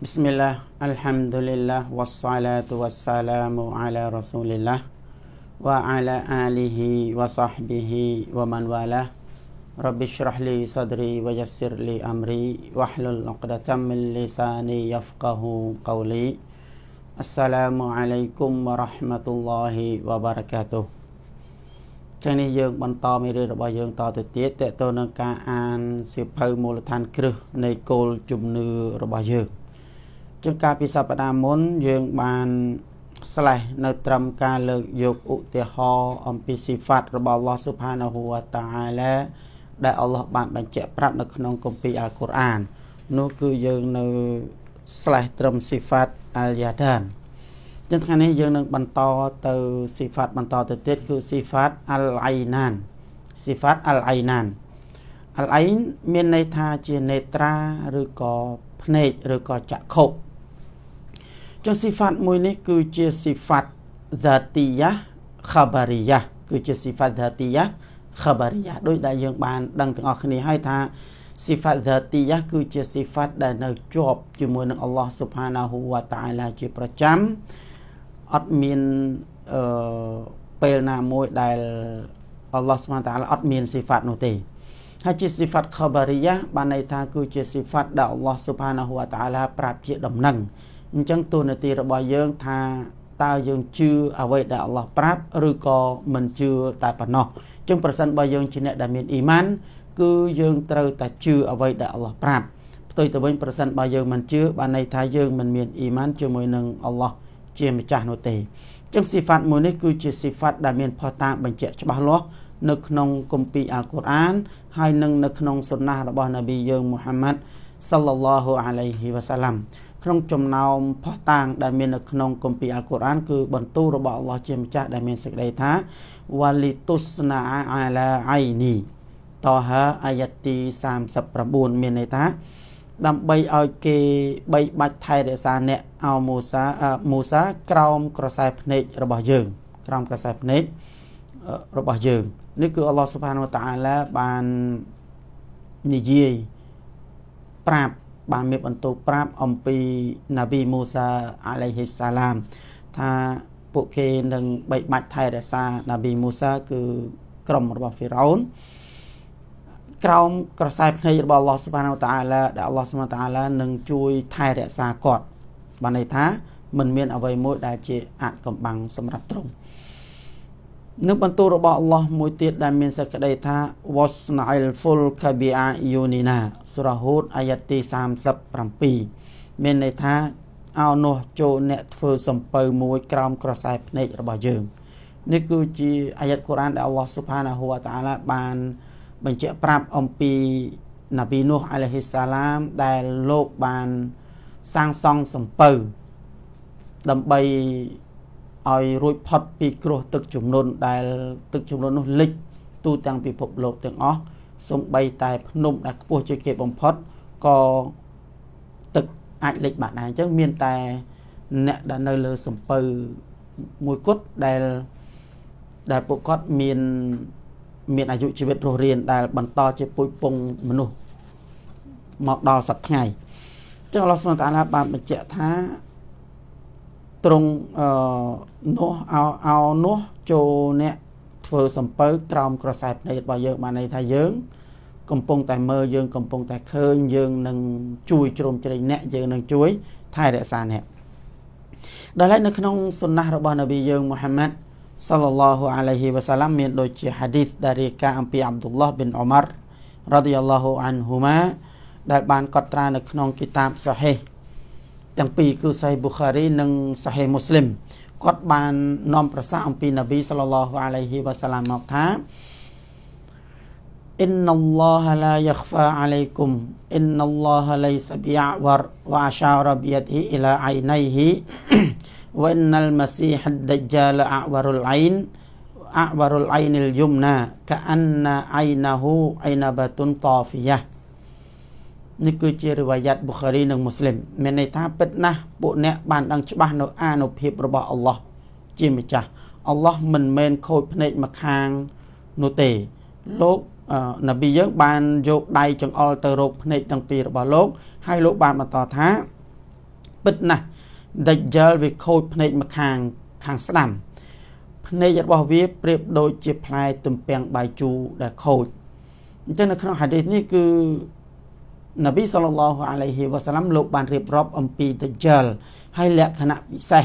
بسم الله الحمد لله والصلاة والسلام على رسول الله وعلى آله وصحبه ومن والاه رب اشرح لي صدري ويسر لي أمري واحلل عقدة من لساني يفقه قولي السلام عليكم ورحمة الله وبركاته ថ្ងៃនេះយើងបន្តមេរៀនរបស់យើងតទៅទៀតតទៅនឹងការអានសៀវភៅមូលដ្ឋានគ្រឹះនៃគោលជំនឿរបស់យើងជាងកាលពីសប្តាហ៍មុន យើងបានស្លេះនៅត្រឹមការលើកយកឧទាហរណ៍អំពីស៊ីហ្វាត់របស់ Allah Subhanahu wa Ta'ala ដែល Allah បានបញ្ជាក់ប្រាប់នៅក្នុងគម្ពីរអល់កុរអាន នោះគឺយើងនៅស្លេះត្រឹមស៊ីហ្វាត់អល់យ៉ាដានចឹងថ្ងៃនេះយើងនឹងបន្តទៅស៊ីហ្វាត់បន្តទៅទៀតគឺស៊ីហ្វាត់អល់អៃណានស៊ីហ្វាត់អល់អៃណានអល់អៃនមានន័យថាជានេត្រាឬក៏ភ្នែកឬក៏ចក្ខុចឹងស៊ីហ្វាត់មួយនេះ គឺជាស៊ីហ្វាត់ zatiyah khabariyah គឺជា sifat zatiyah khabariyah ដោយដែលយើងបាន ដឹងទាំងអស់គ្នាហើយថា sifat zatiyah គឺជា sifat ដែលនៅជាប់ជាមួយនឹង Allah Subhanahu wa ta'ala ជាប្រចាំអត់មានអឺពេលណាមួយដែល Allah Subhanahu wa ta'ala អត់មាន sifat នោះទេហើយជា sifat khabariyah បានន័យថាគឺជា sifat ដែល Allah Subhanahu wa ta'ala ប្រាប់ជាដំណឹងអញ្ចឹងទូនាទីរបស់យើងថាតើយើងជឿអ្វីដែលអល់ឡោះប្រាប់ ឬក៏មិនជឿតែប៉ុណ្ណោះអញ្ចឹងប្រសិនបើយើងជាអ្នកដែលមានអ៊ីម៉ាន គឺយើងត្រូវតែជឿអ្វីដែលអល់ឡោះប្រាប់ផ្ទុយទៅវិញប្រសិនបើយើងមិនជឿបានន័យថាយើងមិនមានអ៊ីម៉ានជាមួយនឹងអល់ឡោះជាម្ចាស់នោះទេអញ្ចឹងស៊ីហ្វាត់មួយនេះគឺជាស៊ីហ្វាត់ដែលមានផុសតាងបញ្ជាក់ច្បាស់លាស់នៅក្នុងគម្ពីរអាល់កុរអានហើយនិងនៅក្នុងសុណារបស់នប៊ីយើងមូហាម៉ាត់សល្លឡោះអាឡៃហ៊ីវ៉ាសាឡាំក្នុងចំណោមផុសតាងដែលមាននៅក្នុងគម្ពីរអល់កុរអាន គឺបន្ទូលរបស់អល់ឡោះជាម្ចាស់ដែលមានសេចក្តីថាវ៉ាលីតុសណាអាឡាអៃនីតហាអាយ៉ាទី39មានន័យថាដើម្បីឲ្យគេបីបាច់ថែរក្សាអ្នកអោមូសាមូសាក្រោមក្រសែភ្នែករបស់យើង ក្រោមក្រសែភ្នែករបស់យើងនេះគឺអល់ឡោះស៊ុបហានវតាអាឡាបាននិយាយប្រាប់បានមានបន្ទូលប្រាប់អំពីណាប៊ីមូសាអាឡៃហ៊ីសាឡាមថាពួកគេនឹងបីបាច់ថែរក្សាណាប៊ីមូសាគឺក្រុមរបស់ហ្វីរ៉ោនក្រោមក្រសែភ្នែករបស់ Allah Subhanahu Wa Ta'ala ដែល Allah Subhanahu Wa Ta'ala នឹងជួយថែរក្សាគាត់បានន័យថាមិនមានអ្វីមួយដែលជាអាចកំបាំងសម្រាប់ទ្រង់និងបន្ទូលរបស់អល់ឡោះមួយទៀតដែលមានសេចក្តីថា wasna'il fulka bi'ayunina សូរ៉ាហូតអាយ៉ាទី37មានន័យថាអោនោះចូលអ្នកធ្វើសំពៅមួយក្រោមក្រសែភ្នែករបស់យើងនេះគឺជាអាយ៉ាតកូរ៉ានដែលអល់ឡោះស៊ុបហានាហ៊ូវតាអាឡាបាន បញ្ជាក់ប្រាប់អំពី ណាប៊ីនោះអាឡៃហ៊ីសាឡាម ដែលលោកបានសាងសង់សំពៅដើម្បីឲ្យរួចផុតពីគ្រោះទឹកជំនន់ដែល ទឹកជំនន់នោះលិចទូទាំងពិភពលោកទាំងអស់សូម្បីតែភ្នំដែលខ្ពស់ជាងគេបំផុតក៏ទឹកអាចលិចបានដែរអញ្ចឹងមានតែអ្នកដែលនៅលើសំពៅមួយគត់ដែលដែលពួកគាត់មានមានអាយុជីវិតរស់រានដែលបន្ត ជាពុយពងមនុស្សមកដល់សប្តាហ៍ថ្ងៃចឹងអល់ឡោះស្មតាឡាបានបញ្ជាក់ថាទ្រង់អឺនោះអោអោនោះចូលអ្នកធ្វើសំពៅត្រោមក្រសែភ្នែករបស់យើងបានន័យថាយើង កំពុង តែមើលយើងកំពុងតែឃើញយើងនឹងជួយជ្រោមជ្រែងអ្នក យើងនឹងជួយថែរក្សាអ្នកដោយឡែកនៅក្នុងសុណាស់របស់នប៊ីយើងមូហាម៉ាត់ sallallahu alaihi wasallam មានដូចជា hadith ដែលរាយការណ៍អំពី Abdullah bin Umar radhiyallahu anhuma ដែលបានកត់ត្រានៅក្នុងគីតាប Sahih ទាំងពីរគឺសាហីប៊ូខារីនិងសាហីមូស្លីមគាត់បាននាំប្រសាសន៍អំពីនប៊ីសល្លឡោះអាឡៃហ៊ីវ៉ាសាឡាមមកថាអ៊ីនណឡោះឡាយខ្វាអាឡៃគុំអ៊ីនឡោះឡៃសប៊ីអវរវ៉ាឆារប៊ីតហ៊ីអ៊ីឡាអៃណៃហ៊ីវ៉ិនលម៉ាស៊ីហដដជាលអវរុលអៃន أعور العين اليمنى كأن عينه عينبة طافية នេះគឺជារិវាយ៉ាត់ប៊ូខារីនិងមូស្លីមមានន័យថា ពិតណាស់ពួកអ្នកបានដឹងច្បាស់នៅអានុភាពរបស់អល់ឡោះជាម្ចាស់អល់ឡោះមិនមែនខូចភ្នែកមកខាងនោះទេលោកនប៊ីយើងបានយកដៃចង្អុលទៅរកភ្នែកទាំងពីររបស់លោក ហើយលោកបានបន្តថាពិតណាស់ដេចយ៉លវាខូចភ្នែកមកខាងខាងស្ដាំភ្នែករបស់វាប្រៀបដូចជាផ្លែទំពាំងបាយជូរដែលខូចអញ្ចឹងនៅក្នុងហាឌីសនេះគឺនប៊ីសល្លឡោះអាឡៃហ៊ីវ៉ាសាឡាំលោកបានរៀបរាប់ អំពីដាជលហើយលក្ខណៈពិសេស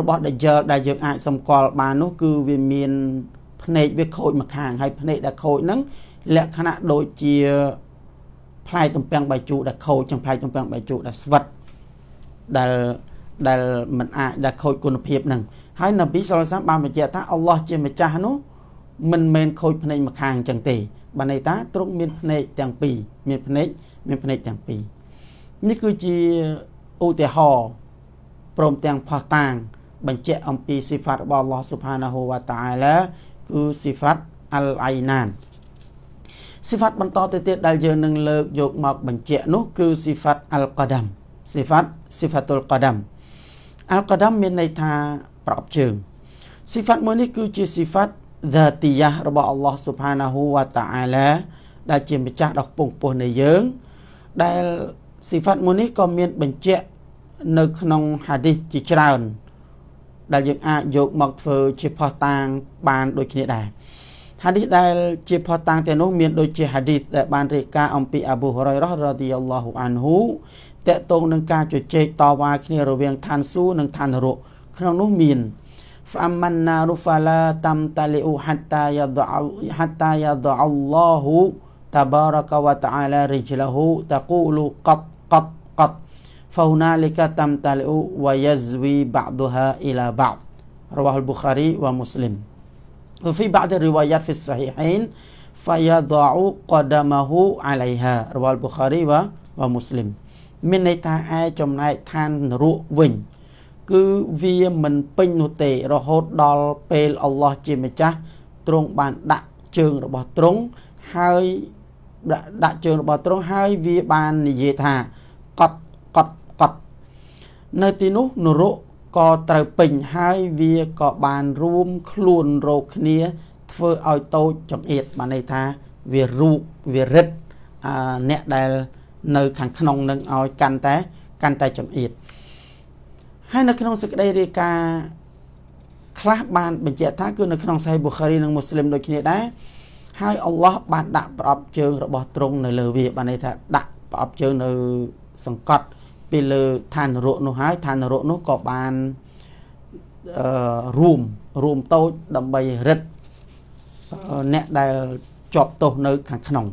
របស់ដាជលដែលយើងអាចសម្គាល់បាននោះ គឺវាមានភ្នែកវាខូចម្ខាងហើយភ្នែកដែលខូចហ្នឹងលក្ខណៈដូចជាផ្លែទំពាំងបាយជូរដែលខូចនិងផ្លែទំពាំងបាយជូរដែលស្វិតដែលដែលមិនអាចដែលខូចគុណភាពហ្នឹងហើយនប៊ីសល្លឡោះបានបញ្ជាក់ថាអល់ឡោះជាម្ចាស់នោះមិនមែនខូចភ្នែកម្ខាងអញ្ចឹងទេបានន័យថាទ្រង់មានភ្នែកទាំងពីរមានភ្នែកមានភ្នែកទាំងពីរនេះគឺជាឧទាហរណ៍ព្រមទាំងផុសតាង បញ្ជាក់អំពីសិហ្វាតរបស់ Allah Subhanahu wa Ta'ala គឺសិហ្វាត Al-Ainan សិហ្វាតបន្តទៅទៀតដែលយើងនឹងលើកយកមកបញ្ជាក់នោះ គឺសិហ្វាត Al-Qadam សិហ្វាតសិហ្វាតុល Qadam Al-Qadam មានន័យថាប្រອບជើងសិហ្វាតមួយនេះគឺជាសិហ្វាតធាតិយះរបស់អល់ឡោះស៊ុបហានាហ៊ូវតាអាឡាដែលជាម្ចាស់ដ៏ខ្ពង់ខ្ពស់នៃយើង ដែលសិហ្វាត់មួយនេះក៏មានបញ្ជាក់នៅក្នុងហាឌីសជាច្រើន ដែលយើងអាចយកមកធ្វើជាផុសតាងបានដូចគ្នាដែរហាឌីសដែលជាផុសតាងទាំងនោះមានដូចជាហាឌីសដែលបានរាយការណ៍អំពីអាប៊ូហុរ៉ៃរ៉ារ៉ាឌីយ៉ាឡោះអានហ៊ូតកតងនឹងការជជែកតវ៉ាគ្នារវាងឋានសួគ៌និងឋាននរកក្នុងនោះមាន فأما النار فلا تمتلئ حتى يضع حتى يضع الله تبارك وتعالى رجله تقول قط قط قط فهنالك تمتلئ ويزوي بعضها إلى بعض رواه البخاري ومسلم وفي بعض الروايات في الصحيحين فيضع قدمه عليها رواه البخاري ومسلم من មានន័យថាឯចំណែកឋាននរកវិញគឺវាមិនពេញនោះទេរហូតដល់ពេលអល់ឡោះជាម្ចាស់ទ្រង់បានដាក់ជើងរបស់ទ្រង់ហើយដាក់ជើងរបស់ទ្រង់ហើយវាបាននិយាយថាកត់កត់កត់នៅទីនោះនរកក៏ត្រូវពេញហើយវាក៏បានរួមខ្លួនរោគគ្នា ធ្វើឲ្យតូចចង្អៀតបានន័យថាវារូបវារិទ្ធអ្នកដែល នៅ ខាងក្នុងនឹងឲ្យកាន់តែកាន់តែចង្អៀតហើយនៅក្នុងសេចក្តីរាយការណ៍ខ្លះបានបញ្ជាក់ថាគឺនៅក្នុងសាហីប៊ូខារីនិងមូស្លីមដូចគ្នាដែរហើយអល់ឡោះបាន ដាក់ប្រអប់ជើងរបស់ទ្រង់នៅលើវា បានន័យថាដាក់ប្រអប់ជើងនៅសង្កត់ ពីលើឋាននរកនោះហើយឋាននរកនោះក៏បានអឺរួមរួមតូចដើម្បីរឹតអ្នកដែលជាប់ទោសនៅខាងក្នុង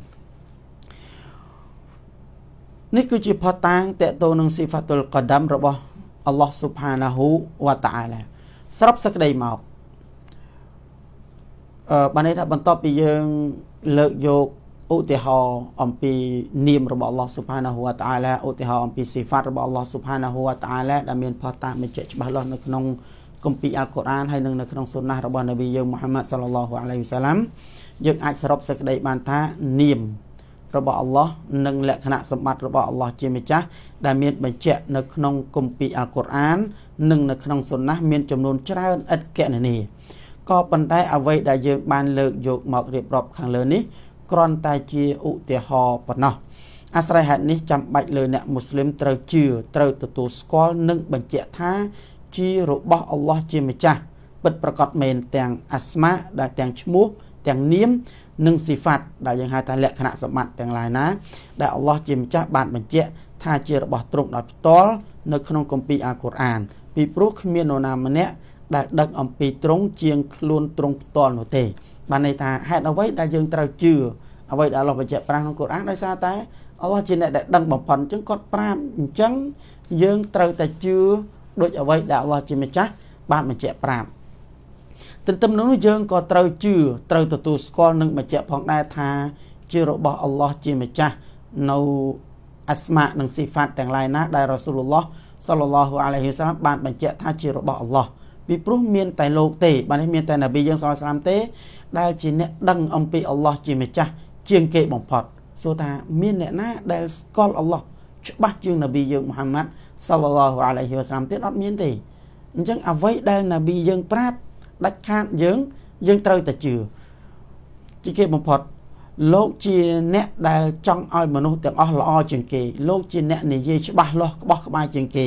នេះគឺជាផតាងតេតោនឹងស៊ីហ្វាតុលកដាំរបស់អល់ឡោះស៊ុបហានាហ៊ូវតាអាឡាស្របសក្តីមកអឺបានន័យថាបន្ទាប់ពីយើងលើកយកឧទាហរណ៍អំពីនាមរបស់អល់ឡោះស៊ុបហានាហ៊ូវតាអាឡាឧទាហរណ៍អំពីសិហ្វាតរបស់អល់ឡោះស៊ុបហានាហ៊ូវតាអាឡាដែលមានផុសតាសបញ្ជាក់ច្បាស់លាស់នៅក្នុងគម្ពីរអល់កុរ៉ានហើយនិងនៅក្នុងស៊ុនណារបស់នប៊ីយើងមូហាម៉ាត់សល្លឡោះអាឡៃហ៊ីវសាឡាំយើងអាចសរុបសេចក្តីបានថានាមរបស់អល់ឡោះនិងលក្ខណៈសម្បត្តិរបស់អល់ឡោះជាម្ចាស់ដែលមានបញ្ជាក់នៅក្នុងគម្ពីរអាល់កុរអាន និងនៅក្នុងសុនណះមានចំនួនច្រើនឥតកណនីក៏ប៉ុន្តែអ្វីដែលយើងបានលើកយកមករៀបរាប់ខាងលើនេះគ្រាន់តែជាឧទាហរណ៍ប៉ុណ្ណោះអាស្រ័យហេតុនេះចាំបាច់លើអ្នកមូស្លីមត្រូវជឿត្រូវទទួលស្គាល់និងបញ្ជាក់ថាជារបស់អល់ឡោះជាម្ចាស់ពិតប្រកបមែនទាំង អាស្មាដែលទាំងឈ្មោះទាំងនាមនិងស៊ីហ្វាត់ដែលយើងហៅថាលក្ខណៈសម្បត្តិទាំងឡាយណាដែលអល់ឡោះជាម្ចាស់បានបញ្ជាក់ថាជារបស់ទ្រង់ដោយផ្ទាល់នៅក្នុងគម្ពីរអាល់កុរអានពីព្រោះគ្មាននរណាម្នាក់ដែលដឹងអំពីទ្រង់ជាងខ្លួនទ្រង់ផ្ទាល់នោះទេបានន័យថាហេតុអ្វីដែលយើងត្រូវជឿអ្វីដែលអល់ឡោះបញ្ជាក់ប្រាំងក្នុងកុរអានដោយសារតែអល់ឡោះជាអ្នកដែលដឹងបំផុតអញ្ចឹងគាត់ប្រាប់អញ្ចឹងយើងត្រូវតែជឿដូចអ្វីដែលអល់ឡោះជាម្ចាស់បានបញ្ជាក់ប្រាប់ទន្ទឹមនឹងនោះយើងក៏ត្រូវជឿត្រូវទទួលស្គាល់និងបញ្ជាក់ផងដែរថាជារបស់អល់ឡោះជាម្ចាស់នៅអាស្មានិងស៊ីហ្វាតទាំងឡាយណាដែលរ៉ាស៊ូលឡោះសល្លឡោះអាឡៃហ៊ីសាឡាមបានបញ្ជាក់ថាជារបស់អល់ឡោះពីព្រោះមានតែលោកទេបាននេះមានតែណាប៊ីយើងសល្លឡាមទេដែលជាអ្នកដឹងអំពីអល់ឡោះជាម្ចាស់ជាងគេបំផុតសួរថាមានអ្នកណាដែលស្គាល់អល់ឡោះច្បាស់ជាងណាប៊ីយើងមូហាម៉ាត់សល្លឡោះអាឡៃហ៊ីសាឡាមទៀតអត់មានទេអញ្ចឹងអ្វីដែលណាប៊ីយើងប្រាប់ដាច់ខាតយើងយើងត្រូវតែជឿជាគេបំផុតលោកជាអ្នកដែល ចង់ឲ្យ មនុស្សទាំងអស់ល្អជាងគេលោកជាអ្នកនិយាយច្បាស់លាស់ក្បោះក្បាយជាងគេ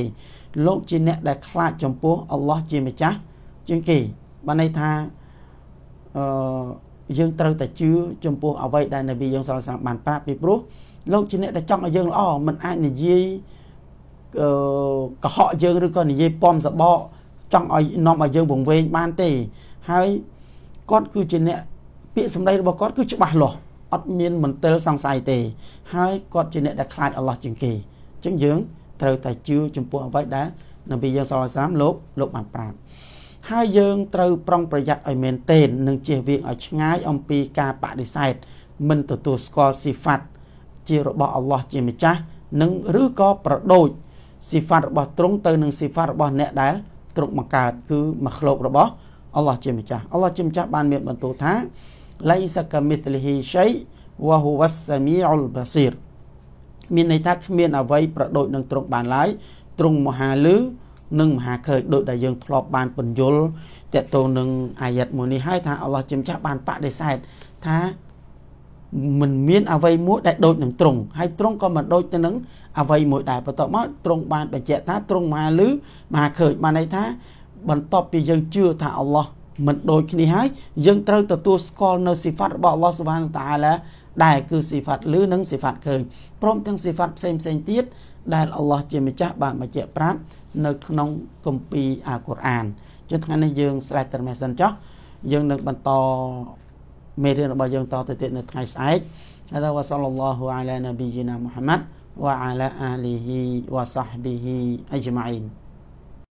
លោកជាអ្នកដែលខ្លាចចំពោះអល់ឡោះជាម្ចាស់ជាងគេ បានន័យថាអឺយើងត្រូវតែជឿចំពោះអ្វីដែលនប៊ីយើងសល់សាបានប្រាប់ពីព្រោះលោកជាអ្នកដែលចង់ឲ្យយើងល្អមិនអាចនិយាយអឺកុហកយើងឬក៏និយាយពំសបោចង់ឲ្យនាំឲ្យយើងវង្វេងបានទេ ហើយគាត់គឺជាអ្នកពាក្យសម្ដីរបស់គាត់គឺច្បាស់លាស់អត់មានមន្ទិលសង្ស័យទេ ហើយគាត់ជាអ្នកដែលខ្លាចអល់ឡោះជាងគេអញ្ចឹងយើងត្រូវតែជឿចំពោះអ្វីដែលនប៊ីយើងសល្លឡាមលោក លោកបានប្រាប់ហើយយើងត្រូវប្រុងប្រយ័ត្នឲ្យមែនទែននិងជៀសវាងឲ្យឆ្ងាយអំពីការបដិសេធមិនទទួលស្គាល់ស៊ីហ្វាត់ជារបស់អល់ឡោះជាម្ចាស់និងឬក៏ប្រដូចស៊ីហ្វាត់របស់ទ្រង់ទៅនឹងស៊ីហ្វាត់របស់អ្នកដែលទ្រង់បង្កើតគឺមកឃ្លោករបស់អល់ឡោះជាម្ចាស់អល់ឡោះជាម្ចាស់បានមានបន្ទូលថាឡៃសកាមីតលីហ៊ីសៃវ៉ាហ៊ូវ៉ាសាមីអុលបាស៊ីរមានន័យថាគ្មានអ្វីប្រដូចនឹងទ្រង់បានឡើយទ្រង់មហាលឺ និងមហាឃើញដូចដែលយើងធ្លាប់បានពន្យល់តកតទៅនឹងអាយ័តមួយនេះហើយថាអល់ឡោះជាម្ចាស់បានបដិសេធថាមិនមានអ្វីមួយដែលដូចនឹងទ្រង់ហើយទ្រង់ក៏មិនដូចទៅនឹងអ្វីមួយដែរបន្ទាប់មកទ្រង់បានបញ្ជាក់ថាទ្រង់មកលឺមកឃើញបានន័យថា បន្ទាប់ពីយើងជឿថាអល់ឡោះមិនដូចគ្នាហើយយើងត្រូវទទួលស្គាល់នៅសិផាត់របស់អល់ឡោះសុវណ្ណតាឡាដែលគឺសិផាត់លឺនិងសិផាត់ឃើញព្រមទាំងសិផាត់ផ្សេងផ្សេងទៀតដែលអល់ឡោះជាម្ចាស់បានបញ្ជាក់ប្រាប់នៅក្នុងគម្ពីរអាល់កុរអានជាថ្ងៃនេះយើងស្រេចត្រឹមសិនចោះយើងនឹងបន្តមេរៀនរបស់យើងតទៅទៀតនៅថ្ងៃស្អែកហើយថាវ៉ាសលឡោះអាឡាណាប៊ីជីណាមូហាម៉ាត់វ៉ាអាឡាអាលីហ៊ីវ៉ាសាហ្ប៊ីហ៊ីអ៊ីជម៉ាអ៊ីន